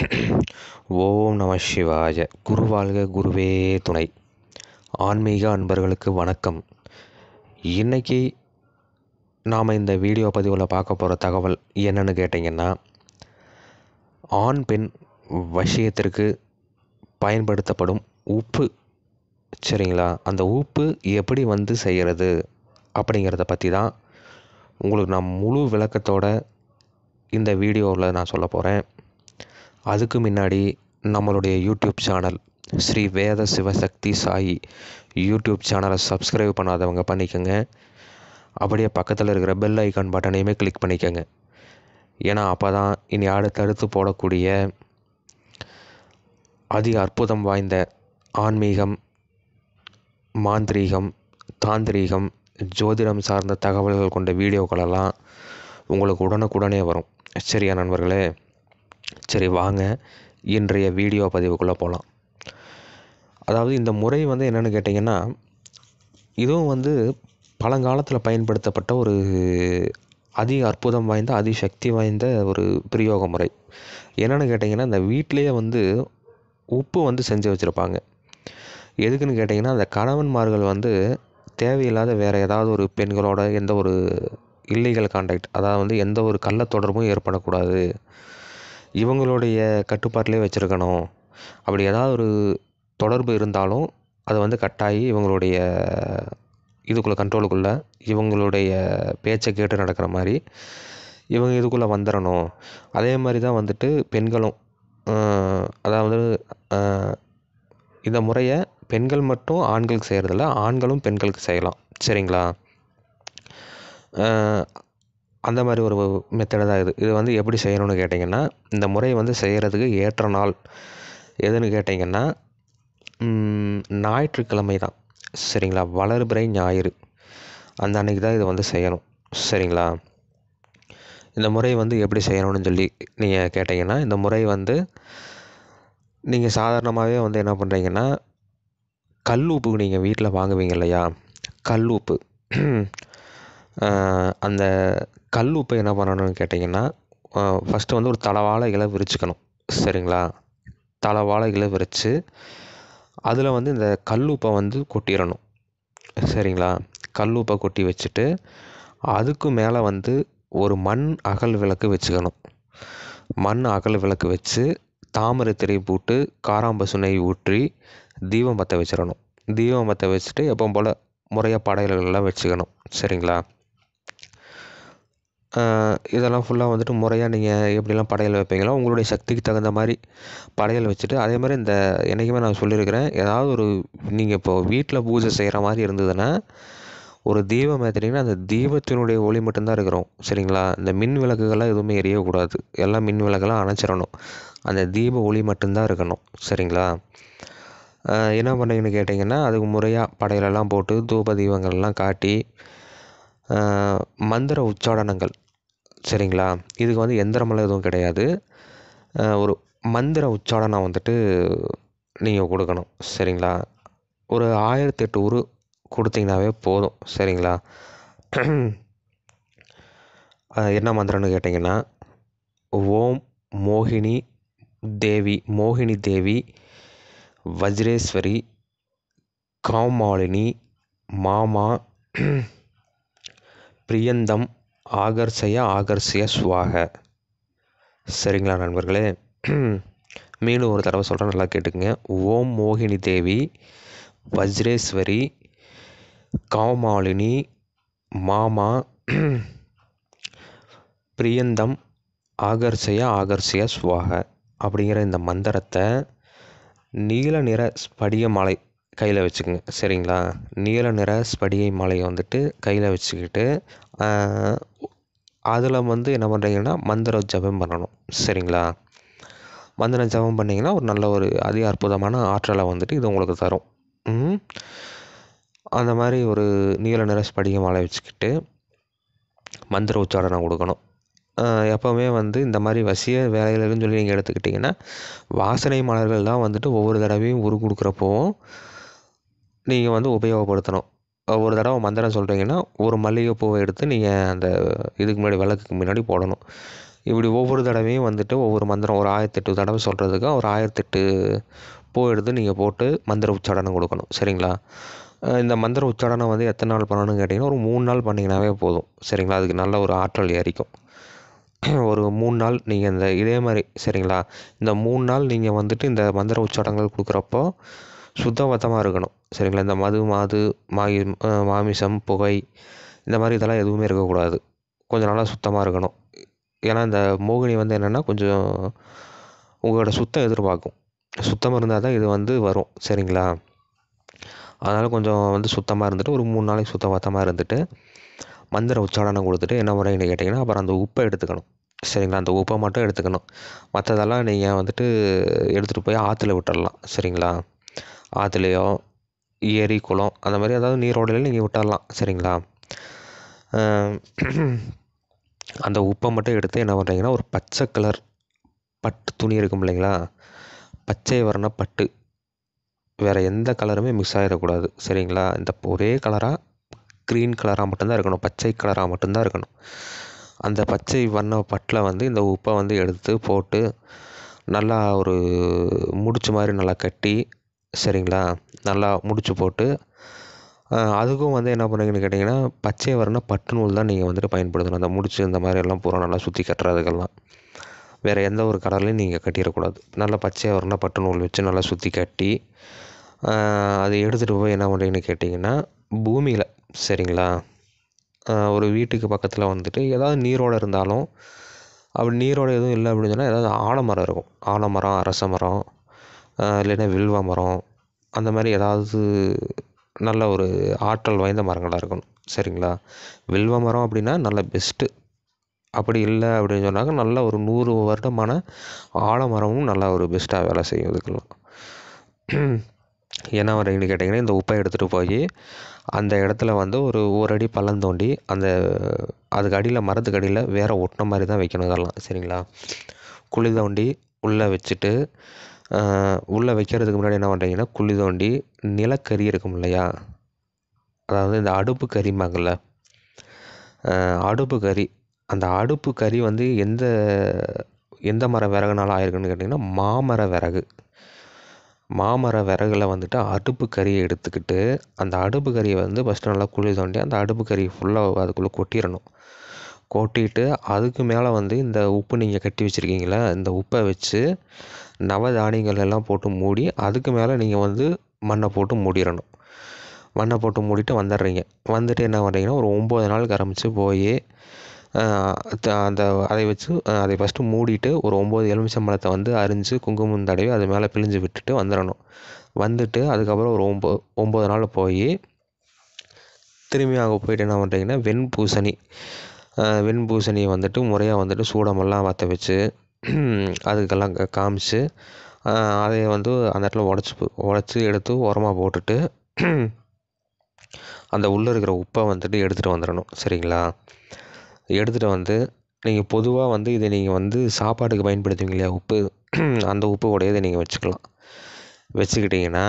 ஓம் நம சிவாய குரு வாழ்க குருவே துணை ஆன்மீக அன்பர்களுக்கு வணக்கம் இன்றைக்கி நாம் இந்த வீடியோ பதிவில் பார்க்க போகிற தகவல் என்னென்னு கேட்டிங்கன்னா ஆண் பெண் வசியத்திற்கு பயன்படுத்தப்படும் உப்பு சரிங்களா அந்த உப்பு எப்படி வந்து செய்கிறது அப்படிங்கிறத பற்றி தான் உங்களுக்கு நான் முழு விளக்கத்தோட இந்த வீடியோவில் நான் சொல்ல போகிறேன் அதுக்கு முன்னாடி நம்மளுடைய YouTube channel Sri Veda Sivasakthi Sai YouTube சேனலை சப்ஸ்கிரைப் பண்ணாதவங்க பண்ணிக்கோங்க அப்படியே பக்கத்தில் இருக்கிற பெல் ஐக்கான் பட்டனையுமே கிளிக் பண்ணிக்கோங்க ஏன்னா அப்போ தான் இனி அடுத்தடுத்து போடக்கூடிய அதி அற்புதம் வாய்ந்த ஆன்மீகம் மாந்திரீகம் தாந்திரீகம் ஜோதிடம் சார்ந்த தகவல்கள் கொண்ட வீடியோக்களெல்லாம் உங்களுக்கு உடனுக்குடனே வரும் சரியா நண்பர்களே சரி வாங்க இன்றைய வீடியோ பதிவுக்குள்ளே போகலாம் அதாவது இந்த முறை வந்து என்னென்னு கேட்டிங்கன்னா இதுவும் வந்து பழங்காலத்தில் பயன்படுத்தப்பட்ட ஒரு அதி அற்புதம் வாய்ந்த அதிசக்தி வாய்ந்த ஒரு பிரயோக முறை என்னென்னு கேட்டிங்கன்னா இந்த வீட்டிலையே வந்து உப்பு வந்து செஞ்சு வச்சுருப்பாங்க எதுக்குன்னு கேட்டிங்கன்னா அந்த கணவன்மார்கள் வந்து தேவையில்லாத வேறு ஏதாவது ஒரு பெண்களோட எந்த ஒரு இல்லீகல் கான்டாக்ட் அதாவது வந்து எந்த ஒரு கள்ள தொடர்பும் ஏற்படக்கூடாது இவங்களுடைய கட்டுப்பாட்டிலே வச்சுருக்கணும் அப்படி ஏதாவது ஒரு தொடர்பு இருந்தாலும் அது வந்து கட்டாயி இவங்களுடைய இதுக்குள்ளே கண்ட்ரோலுக்குள்ளே இவங்களுடைய பேச்சை கேட்டு நடக்கிற மாதிரி இவங்க இதுக்குள்ளே வந்துடணும் அதே மாதிரி தான் வந்துட்டு பெண்களும் அதாவது இந்த முறையை பெண்கள் மட்டும் ஆண்களுக்கு செய்கிறதில்ல ஆண்களும் பெண்களுக்கு செய்யலாம் சரிங்களா அந்த மாதிரி ஒரு மெத்தடு தான் இது இது வந்து எப்படி செய்யணும்னு கேட்டிங்கன்னா இந்த முறை வந்து செய்கிறதுக்கு ஏற்ற நாள் எதுன்னு கேட்டிங்கன்னா ஞாயிற்றுக்கிழமை தான் சரிங்களா வளர்பிறை ஞாயிறு அந்த அன்னைக்கு தான் இதை வந்து செய்யணும் சரிங்களா இந்த முறை வந்து எப்படி செய்யணும்னு சொல்லி நீங்கள் கேட்டிங்கன்னா இந்த முறை வந்து நீங்கள் சாதாரணமாகவே வந்து என்ன பண்ணுறீங்கன்னா கல் உப்பு நீங்கள் வீட்டில் வாங்குவீங்க இல்லையா கல் உப்பு அந்த கல் உப்பை என்ன பண்ணணும்னு கேட்டிங்கன்னா ஃபஸ்ட்டு வந்து ஒரு தலைவாழை இலை விரிச்சுக்கணும் சரிங்களா தலைவாழை இலை விரித்து அதில் வந்து இந்த கல் உப்பை வந்து கொட்டிடணும் சரிங்களா கல் உப்பை கொட்டி வச்சுட்டு அதுக்கு மேலே வந்து ஒரு மண் அகல் விளக்கு வச்சுக்கணும் மண் அகல் விளக்கு வச்சு தாமரை திரை போட்டு காராம்பசு நெய் ஊற்றி தீபம் பற்ற வச்சிடணும் தீபம் பற்ற வச்சுட்டு எப்போ போல் முறையாக படையல்கள்லாம் வச்சுக்கணும் சரிங்களா இதெல்லாம் ஃபுல்லாக வந்துட்டு முறையாக நீங்கள் எப்படிலாம் படையல் வைப்பீங்களோ உங்களுடைய சக்திக்கு தகுந்த மாதிரி படையல் வச்சுட்டு அதே மாதிரி இந்த என்றைக்குமே நான் சொல்லியிருக்கிறேன் ஏதாவது ஒரு நீங்கள் இப்போது வீட்டில் பூஜை செய்கிற மாதிரி இருந்ததுன்னா ஒரு தீபம் ஏற்றுனீங்கன்னா அந்த தீபத்தினுடைய ஒளி மட்டும்தான் இருக்கிறோம் சரிங்களா இந்த மின் விளக்குகள்லாம் எதுவுமே எரியக்கூடாது எல்லாம் மின் விளக்கெல்லாம் அணைச்சிடணும் அந்த தீப ஒளி மட்டும்தான் இருக்கணும் சரிங்களா என்ன பண்ணீங்கன்னு கேட்டிங்கன்னா அதுக்கு முறையாக படையிலெல்லாம் போட்டு தூப தீபங்கள்லாம் காட்டி மந்திர உச்சாடனங்கள் சரிங்களா இதுக்கு வந்து எந்திரமெல்லாம் எதுவும் கிடையாது ஒரு மந்திர உச்சாரணம் வந்துட்டு நீங்கள் கொடுக்கணும் சரிங்களா ஒரு எட்டு உரு கொடுத்தீங்கனாவே போதும் சரிங்களா என்ன மந்திரம்னு கேட்டிங்கன்னா ஓம் மோகினி தேவி மோகினி தேவி வஜ்ரேஸ்வரி காமாலினி மாமா பிரியந்தம் ஆகர்ஷய ஆகர்ஷய சுவாக சரிங்களா நண்பர்களே மீண்டும் ஒரு தடவை சொல்கிறேன் நல்லா கேட்டுக்குங்க ஓம் மோகினி தேவி வஜ்ரேஸ்வரி காமாலினி மாமா பிரியந்தம் ஆகர்ஷய ஆகர்ஷய சுவாக அப்படிங்கிற இந்த மந்திரத்தை நீல நிற ஸ்படிய மாலை கையில் வச்சுக்கோங்க சரிங்களா நீல நிற ஸ்படியை மாலையை வந்துட்டு கையில் வச்சுக்கிட்டு அதில் வந்து என்ன பண்ணுறீங்கன்னா மந்திர ஜபம் பண்ணணும் சரிங்களா மந்திர ஜபம் பண்ணிங்கன்னா ஒரு நல்ல ஒரு அதி அற்புதமான ஆற்றலை வந்துட்டு இது உங்களுக்கு தரும் அந்த மாதிரி ஒரு நீல நிற ஸ்படிக மாலை வச்சுக்கிட்டு மந்திர உச்சாரணம் கொடுக்கணும் எப்போவுமே வந்து இந்த மாதிரி வசிய வேலைகள்னு சொல்லி நீங்கள் எடுத்துக்கிட்டிங்கன்னா வாசனை மலர்கள் தான் வந்துட்டு ஒவ்வொரு தடவையும் உரு கொடுக்குறப்போவும் நீங்கள் வந்து உபயோகப்படுத்தணும் ஒரு தடவை மந்திரம் சொல்கிறீங்கன்னா ஒரு மல்லிகைப்பூவை எடுத்து நீங்கள் அந்த இதுக்கு முன்னாடி விளக்குக்கு முன்னாடி போடணும் இப்படி ஒவ்வொரு தடவையும் வந்துட்டு ஒவ்வொரு மந்திரம் ஒரு ஆயிரத்தெட்டு தடவை சொல்கிறதுக்கு ஒரு ஆயிரத்தெட்டு பூ எடுத்து நீங்கள் போட்டு மந்திர உச்சாடனம் கொடுக்கணும் சரிங்களா இந்த மந்திர உச்சாடனம் வந்து எத்தனை நாள் பண்ணணும்னு கேட்டிங்கன்னா ஒரு மூணு நாள் பண்ணிங்கனாவே போதும் சரிங்களா அதுக்கு நல்ல ஒரு ஆற்றல் ஏறிக்கும் ஒரு மூணு நாள் நீங்கள் இந்த இதே மாதிரி சரிங்களா இந்த மூணு நாள் நீங்கள் வந்துட்டு இந்த மந்திர உச்சாடங்கள் கொடுக்குறப்போ சுத்தபத்தமாக இருக்கணும் சரிங்களா இந்த மது மாது மாகி மாமிசம் புகை இந்த மாதிரி இதெல்லாம் எதுவுமே இருக்கக்கூடாது கொஞ்சம் நல்லா சுத்தமாக இருக்கணும் ஏன்னா இந்த மோகினி வந்து என்னென்னா கொஞ்சம் உங்களோட சுத்தம் எதிர்பார்க்கும் சுத்தமாக இருந்தால் தான் இது வந்து வரும் சரிங்களா அதனால் கொஞ்சம் வந்து சுத்தமாக இருந்துட்டு ஒரு மூணு நாளைக்கு சுத்த பத்தமாக இருந்துட்டு மந்திர உச்சாடனம் கொடுத்துட்டு என்ன முறைன்னு கேட்டிங்கன்னா அப்புறம் அந்த உப்பை எடுத்துக்கணும் சரிங்களா அந்த உப்பை மட்டும் எடுத்துக்கணும் மற்றதெல்லாம் நீங்கள் வந்துட்டு எடுத்துகிட்டு போய் ஆற்றுல விட்டுடலாம் சரிங்களா ஆற்றுலையோ ஏரி குளம் அந்த மாதிரி ஏதாவது நீரோடையில் நீங்கள் விட்டுர்லாம் சரிங்களா அந்த உப்பை மட்டும் எடுத்து என்ன பண்ணுறீங்கன்னா ஒரு பச்சை கலர் பட்டு துணி இருக்கும் இல்லைங்களா பச்சை வர்ண பட்டு வேறு எந்த கலருமே மிக்ஸ் ஆகிடக்கூடாது சரிங்களா இந்த ஒரே கலராக க்ரீன் கலராக மட்டும்தான் இருக்கணும் பச்சை கலராக மட்டும்தான் இருக்கணும் அந்த பச்சை வண்ண பட்டில் வந்து இந்த உப்பை வந்து எடுத்து போட்டு நல்லா ஒரு முடிச்ச மாதிரி நல்லா கட்டி சரிங்களா நல்லா முடிச்சு போட்டு அதுக்கும் வந்து என்ன பண்ணுங்கன்னு கேட்டிங்கன்னா பச்சை வரணும்னா பட்டு நூல் தான் நீங்கள் வந்துட்டு பயன்படுத்தணும் அந்த முடிச்சு இந்த மாதிரியெல்லாம் பூரா நல்லா சுற்றி கட்டுறதுக்கெல்லாம் வேறு எந்த ஒரு கடலையும் நீங்கள் கட்டிடக்கூடாது நல்லா பச்சையாக வரணும்னா பட்டு நூல் வச்சு நல்லா சுற்றி கட்டி அதை எடுத்துகிட்டு போய் என்ன பண்ணுறீங்கன்னு கேட்டிங்கன்னா பூமியில் சரிங்களா ஒரு வீட்டுக்கு பக்கத்தில் வந்துட்டு ஏதாவது நீரோடு இருந்தாலும் அப்படி நீரோடு எதுவும் இல்லை அப்படின்னு சொன்னால் ஏதாவது ஆலமரம் இருக்கும் ஆலமரம் அரச மரம் இல்லைன்னா வில்வ மரம் அந்த மாதிரி ஏதாவது நல்ல ஒரு ஆற்றல் வாய்ந்த மரங்களாக இருக்கணும் சரிங்களா வில்வ மரம் அப்படின்னா நல்ல பெஸ்ட்டு அப்படி இல்லை அப்படின்னு சொன்னாக்க நல்ல ஒரு நூறு வருடமான ஆலமரமும் நல்லா ஒரு பெஸ்ட்டாக வேலை செய்யும் இதுக்கெல்லாம் என்ன வரீங்கன்னு கேட்டிங்கன்னா இந்த உப்பை எடுத்துகிட்டு போய் அந்த இடத்துல வந்து ஒரு ஒரு அடி பள்ளம் தோண்டி அந்த அதுக்கு அடியில் மரத்துக்கு அடியில் வேற ஒட்டின மாதிரி தான் வைக்கணும் இதெல்லாம் சரிங்களா குழி தோண்டி உள்ளே வச்சுட்டு உள்ளே வைக்கிறதுக்கு முன்னாடி என்ன பண்ணுறீங்கன்னா குழி தோண்டி நிலக்கரி இருக்கும் இல்லையா அதாவது இந்த அடுப்பு கரிம்பாங்கள்ல அடுப்பு கறி அந்த அடுப்பு கறி வந்து எந்த எந்த மர விறகுனால ஆயிருக்குன்னு கேட்டிங்கன்னா மாமர விறகு மாமர விறகுல வந்துட்டு அடுப்பு கறியை எடுத்துக்கிட்டு அந்த அடுப்பு கறியை வந்து ஃபஸ்ட்டு நல்லா குழி தோண்டி அந்த அடுப்பு கறி ஃபுல்லாக அதுக்குள்ளே கொட்டிடணும் கொட்டிட்டு அதுக்கு மேலே வந்து இந்த உப்பு நீங்கள் கட்டி வச்சுருக்கீங்களா இந்த உப்பை வச்சு நவதானியங்கள் எல்லாம் போட்டு மூடி அதுக்கு மேலே நீங்கள் வந்து மண்ணை போட்டு மூடிடணும் மண்ணை போட்டு மூடிட்டு வந்துடுறீங்க வந்துட்டு என்ன பண்ணுறீங்கன்னா ஒரு ஒம்பது நாள் கரமிச்சு போய் அந்த அதை வச்சு அதை ஃபஸ்ட்டு மூடிட்டு ஒரு ஒம்பது எலுமிச்சம்பழத்தை வந்து அரிஞ்சு குங்குமம் தடவி அது மேலே பிழிஞ்சு விட்டுட்டு வந்துடணும் வந்துட்டு அதுக்கப்புறம் ஒரு ஒம்பது ஒம்பது நாள் போய் திரும்பி அங்கே போயிட்டு என்ன பண்ணுறீங்கன்னா வெண்பூசணி வெண்பூசணியை வந்துட்டு முறையாக வந்துட்டு சூடமெல்லாம் வற்ற வச்சு அதுக்கெல்லாம் காமிச்சு அதை வந்து அந்த இடத்துல உடச்சி உடச்சி எடுத்து உரமாக போட்டுட்டு அந்த உள்ளே இருக்கிற உப்பை வந்துட்டு எடுத்துகிட்டு வந்துடணும் சரிங்களா எடுத்துகிட்டு வந்து நீங்கள் பொதுவாக வந்து இதை நீங்கள் வந்து சாப்பாட்டுக்கு பயன்படுத்துவீங்க இல்லையா உப்பு அந்த உப்பு உடையதை நீங்கள் வச்சுக்கலாம் வச்சுக்கிட்டிங்கன்னா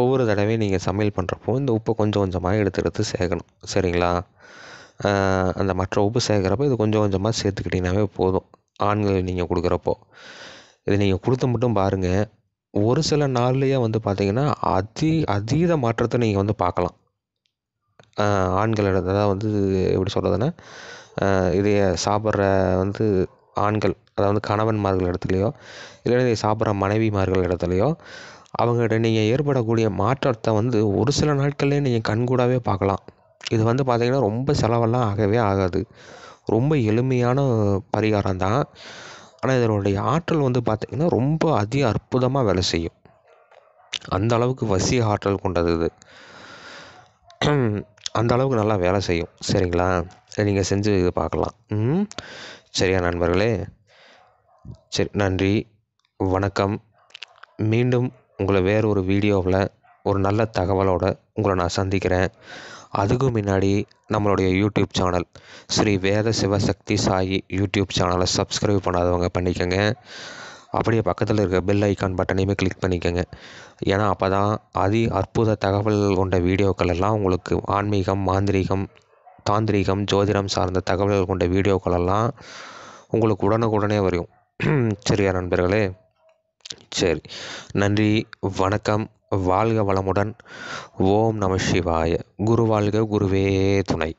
ஒவ்வொரு தடவையும் நீங்கள் சமையல் பண்ணுறப்போ இந்த உப்பை கொஞ்சம் கொஞ்சமாக எடுத்து எடுத்து சேர்க்கணும் சரிங்களா அந்த மற்ற உப்பு சேர்க்குறப்ப இது கொஞ்சம் கொஞ்சமாக சேர்த்துக்கிட்டிங்கனாவே போதும் ஆண்கள் நீங்கள் கொடுக்குறப்போ இதை நீங்கள் கொடுத்து மட்டும் பாருங்கள் ஒரு சில நாள்லேயே வந்து பார்த்திங்கன்னா அதி அதீத மாற்றத்தை நீங்கள் வந்து பார்க்கலாம் ஆண்களிடம் அதாவது வந்து எப்படி சொல்கிறதுன்னா இதைய சாப்பிட்ற வந்து ஆண்கள் அதாவது வந்து கணவன்மார்கள் இடத்துலையோ இல்லை இதை சாப்பிட்ற மனைவிமார்கள் இடத்துலையோ அவங்கள்ட்ட நீங்கள் ஏற்படக்கூடிய மாற்றத்தை வந்து ஒரு சில நாட்கள்லேயே நீங்கள் கண்கூடாகவே பார்க்கலாம் இது வந்து பார்த்திங்கன்னா ரொம்ப செலவெல்லாம் ஆகவே ஆகாது ரொம்ப எளிமையான பரிகாரம் தான் ஆனால் இதனுடைய ஆற்றல் வந்து பார்த்திங்கன்னா ரொம்ப அதிக அற்புதமாக வேலை செய்யும் அந்த அளவுக்கு வசிய ஆற்றல் கொண்டது இது அந்த அளவுக்கு நல்லா வேலை செய்யும் சரிங்களா நீங்கள் செஞ்சு இது பார்க்கலாம் ம் சரியா நண்பர்களே சரி நன்றி வணக்கம் மீண்டும் உங்களை வேறு ஒரு வீடியோவில் ஒரு நல்ல தகவலோடு உங்களை நான் சந்திக்கிறேன் அதுக்கும் முன்னாடி நம்மளுடைய YouTube channel Sri Veda Sivasakthi Sai YouTube சேனலை சப்ஸ்கிரைப் பண்ணாதவங்க பண்ணிக்கோங்க அப்படியே பக்கத்தில் இருக்க பெல் ஐக்கான் பட்டனையுமே கிளிக் பண்ணிக்கோங்க ஏன்னா அப்போ தான் அதி அற்புத தகவல் கொண்ட வீடியோக்கள் எல்லாம் உங்களுக்கு ஆன்மீகம் மாந்திரீகம் தாந்திரீகம் ஜோதிடம் சார்ந்த தகவல்கள் கொண்ட வீடியோக்கள் எல்லாம் உங்களுக்கு உடனுக்குடனே வரையும் சரியா நண்பர்களே சரி நன்றி வணக்கம் வாழ்க வளமுடன் ஓம் நம சிவாய குரு வாழ்க குருவே துணை